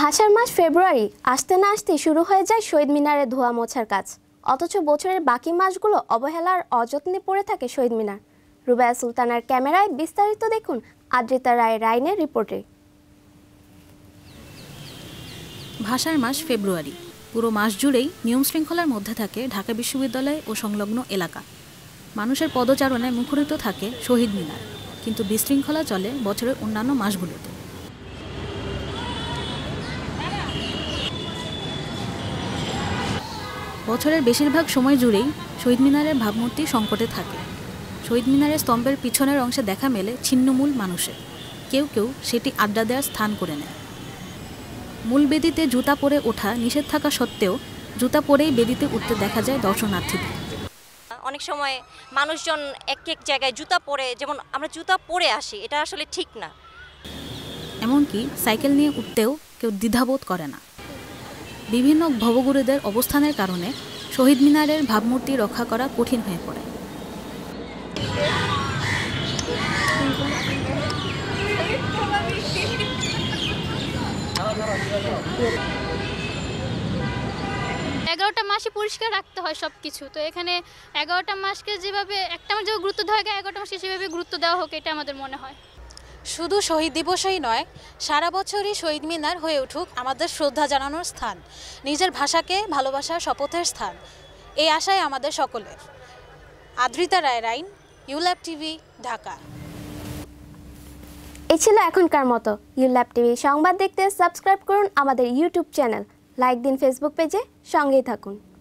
ভাষার মাস ফেব্রুয়ারি আসতে না আসতে শুরু হয়ে যায় শহীদ মিনারে ধোয়া মোছার কাজ অথচ বছরের বাকি মাসগুলো অবহেলার অযত্নে পড়ে থাকে শহীদ মিনার রুবায়া সুলতানার ক্যামেরায় বিস্তারিত দেখুন আদ্রিতা রায় রাইনের রিপোর্টে ভাষার মাস ফেব্রুয়ারি পুরো মাস জুড়েই নিয়ম শৃঙ্খলার মধ্যে থাকে ঢাকা বিশ্ববিদ্যালয় ও সংলগ্ন এলাকা মানুষের পদচারণায় মুখরিত থাকে শহীদ মিনার কিন্তু বিশৃঙ্খলা চলে বছরের অন্যান্য মাসগুলোতে বছরের বেশিরভাগ সময় জুড়েই শহীদ মিনারের ভাবমূর্তি সংকটে থাকে শহীদ মিনারের স্তম্ভের পিছনের অংশে দেখা মেলে ছিন্নমূল মানুষের কেউ কেউ সেটি আড্ডা দেওয়ার স্থান করে নেয় মূল বেদিতে জুতা পরে ওঠা নিষেধ থাকা সত্ত্বেও জুতা পরেই বেদিতে উঠতে দেখা যায় দর্শনার্থীদের অনেক সময় মানুষজন এক এক জায়গায় জুতা পরে যেমন আমরা জুতা পরে আসি এটা আসলে ঠিক না এমনকি সাইকেল নিয়ে উঠতেও কেউ দ্বিধাবোধ করে না বিভিন্ন ভবগুরুদের অবস্থানের কারণে শহীদ মিনারের ভাবমূর্তি রক্ষা করা কঠিন হয়ে পড়ে এগারোটা মাসে পরিষ্কার রাখতে হয় সব কিছু তো এখানে এগারোটা মাসকে যেভাবে একটা মাস যেভাবে গুরুত্ব দেওয়া হয় এগারোটা মাসকে সেভাবে গুরুত্ব দেওয়া হোক এটা আমাদের মনে হয় শুধু শহীদ দিবসই নয় সারা বছরই শহীদ মিনার হয়ে উঠুক আমাদের শ্রদ্ধা জানানোর স্থান নিজের ভাষাকে ভালোবাসার শপথের স্থান এই আশাই আমাদের সকলের আদ্রিতা রায় রাইন ইউল্যাব টিভি ঢাকা এ ছিল এখনকার মতো ইউল্যাব টিভি সংবাদ দেখতে সাবস্ক্রাইব করুন আমাদের ইউটিউব চ্যানেল লাইক দিন ফেসবুক পেজে সঙ্গেই থাকুন